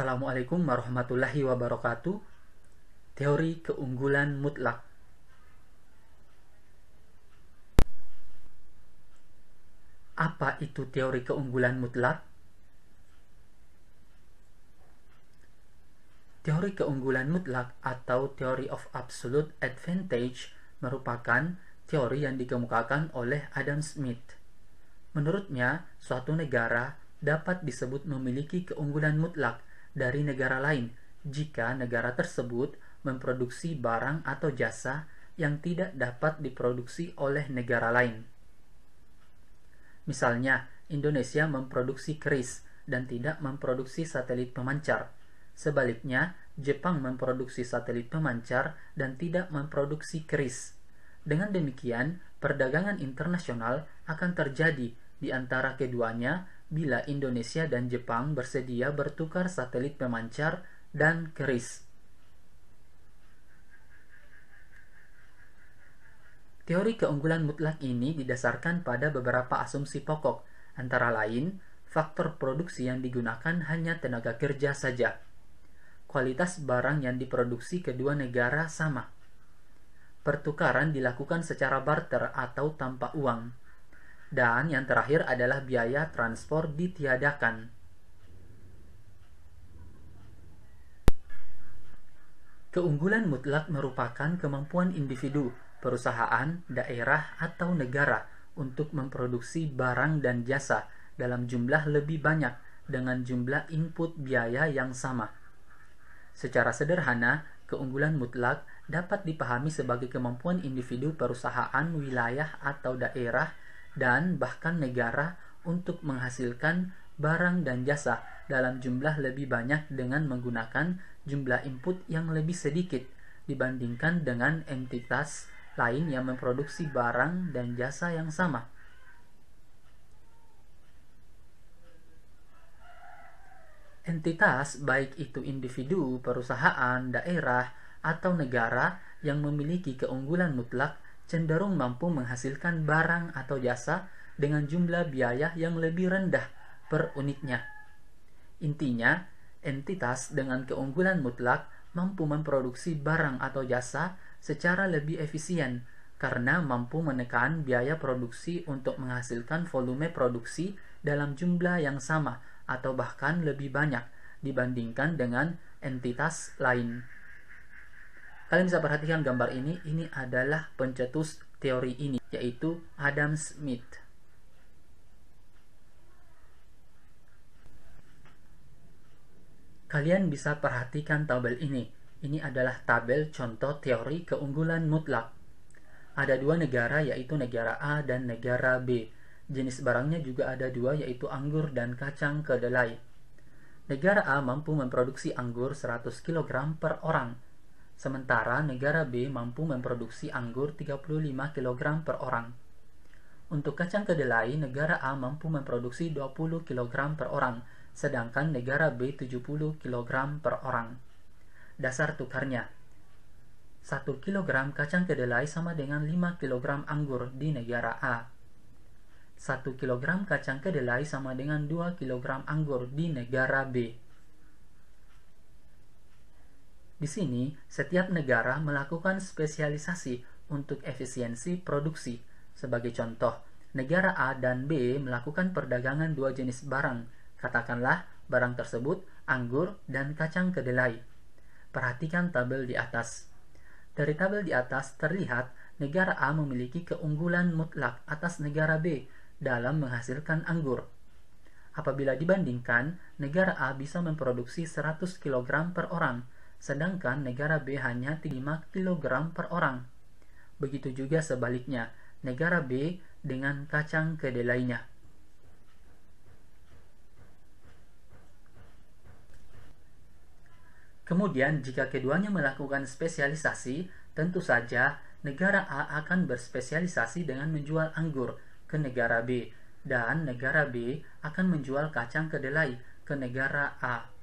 Assalamualaikum warahmatullahi wabarakatuh. Teori keunggulan mutlak. Apa itu teori keunggulan mutlak? Teori keunggulan mutlak atau Theory of Absolute Advantage merupakan teori yang dikemukakan oleh Adam Smith. Menurutnya, suatu negara dapat disebut memiliki keunggulan mutlak dari negara lain jika negara tersebut memproduksi barang atau jasa yang tidak dapat diproduksi oleh negara lain. Misalnya, Indonesia memproduksi keris dan tidak memproduksi satelit pemancar. Sebaliknya, Jepang memproduksi satelit pemancar dan tidak memproduksi keris. Dengan demikian, perdagangan internasional akan terjadi di antara keduanya bila Indonesia dan Jepang bersedia bertukar satelit pemancar dan keris. Teori keunggulan mutlak ini didasarkan pada beberapa asumsi pokok, antara lain faktor produksi yang digunakan hanya tenaga kerja saja. Kualitas barang yang diproduksi kedua negara sama. Pertukaran dilakukan secara barter atau tanpa uang dan yang terakhir adalah biaya transfer ditiadakan. Keunggulan mutlak merupakan kemampuan individu, perusahaan, daerah, atau negara untuk memproduksi barang dan jasa dalam jumlah lebih banyak dengan jumlah input biaya yang sama. Secara sederhana, keunggulan mutlak dapat dipahami sebagai kemampuan individu, perusahaan, wilayah, atau daerah dan bahkan negara untuk menghasilkan barang dan jasa dalam jumlah lebih banyak dengan menggunakan jumlah input yang lebih sedikit dibandingkan dengan entitas lain yang memproduksi barang dan jasa yang sama. Entitas, baik itu individu, perusahaan, daerah, atau negara yang memiliki keunggulan mutlak cenderung mampu menghasilkan barang atau jasa dengan jumlah biaya yang lebih rendah per unitnya. Intinya, entitas dengan keunggulan mutlak mampu memproduksi barang atau jasa secara lebih efisien karena mampu menekan biaya produksi untuk menghasilkan volume produksi dalam jumlah yang sama atau bahkan lebih banyak dibandingkan dengan entitas lain. Kalian bisa perhatikan gambar ini, ini adalah pencetus teori ini, yaitu Adam Smith. Kalian bisa perhatikan tabel ini. Ini adalah tabel contoh teori keunggulan mutlak. Ada dua negara yaitu negara A dan negara B. Jenis barangnya juga ada dua yaitu anggur dan kacang kedelai. Negara A mampu memproduksi anggur 100 kg per orang, sementara negara B mampu memproduksi anggur 35 kg per orang. Untuk kacang kedelai, negara A mampu memproduksi 20 kg per orang, sedangkan negara B 70 kg per orang. Dasar tukarnya 1 kg kacang kedelai sama dengan 5 kg anggur di negara A. 1 kg kacang kedelai sama dengan 2 kg anggur di negara B. Di sini, setiap negara melakukan spesialisasi untuk efisiensi produksi. Sebagai contoh, negara A dan B melakukan perdagangan dua jenis barang, katakanlah barang tersebut anggur dan kacang kedelai. Perhatikan tabel di atas. Dari tabel di atas terlihat negara A memiliki keunggulan mutlak atas negara B dalam menghasilkan anggur. Apabila dibandingkan, negara A bisa memproduksi 100 kg per orang, sedangkan negara B hanya 5 kg per orang. Begitu juga sebaliknya, negara B dengan kacang kedelainya. Kemudian, jika keduanya melakukan spesialisasi, tentu saja negara A akan berspesialisasi dengan menjual anggur ke negara B, dan negara B akan menjual kacang kedelai ke negara A.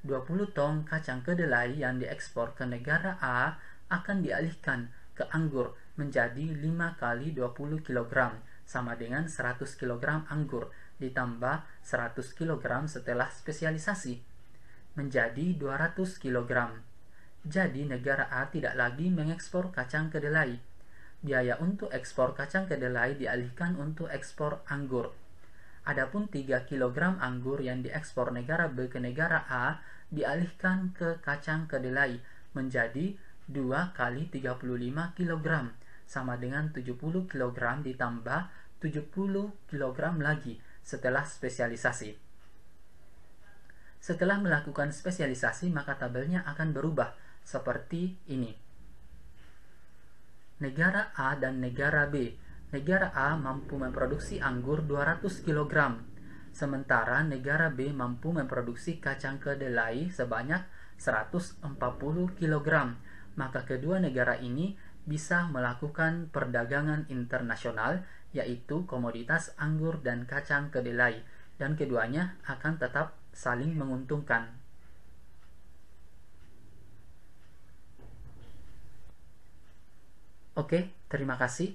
20 tong kacang kedelai yang diekspor ke negara A akan dialihkan ke anggur menjadi 5 kali 20 kg sama dengan 100 kg anggur ditambah 100 kg setelah spesialisasi menjadi 200 kg. Jadi negara A tidak lagi mengekspor kacang kedelai. Biaya untuk ekspor kacang kedelai dialihkan untuk ekspor anggur. Adapun 3 kg anggur yang diekspor negara B ke negara A dialihkan ke kacang kedelai menjadi 2 kali 35 kg sama dengan 70 kg ditambah 70 kg lagi setelah spesialisasi. Setelah melakukan spesialisasi maka tabelnya akan berubah seperti ini. Negara A dan negara B negara A mampu memproduksi anggur 200 kg, sementara negara B mampu memproduksi kacang kedelai sebanyak 140 kg. Maka kedua negara ini bisa melakukan perdagangan internasional yaitu komoditas anggur dan kacang kedelai dan keduanya akan tetap saling menguntungkan. Oke, terima kasih.